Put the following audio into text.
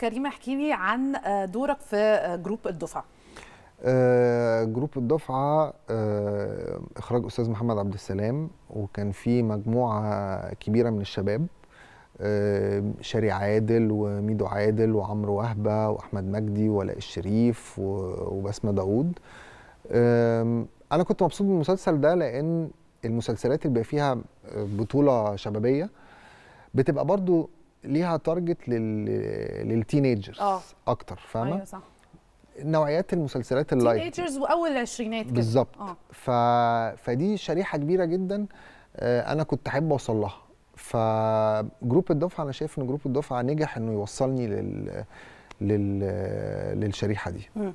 كريم احكي لي عن آه، دورك في آه، جروب الدفعه آه جروب الدفعه آه اخراج استاذ محمد عبد السلام وكان في مجموعه كبيره من الشباب آه شاري عادل وميدو عادل وعمرو وهبه واحمد مجدي ولاء الشريف وبسمه داوود انا كنت مبسوط بالمسلسل ده لان المسلسلات اللي بيبقى فيها آه، بطوله شبابيه بتبقى برضو ليها تارجت لل... للتينيجرز اه اكتر فاهمه ايوه صح نوعيات المسلسلات اللايت تينيجرز واول العشرينات كده بالظبط آه. ف... فدي شريحه كبيره جدا آه، انا كنت احب اوصل لها فجروب الدفعه انا شايف ان جروب الدفعه نجح انه يوصلني لل, لل... للشريحه دي م.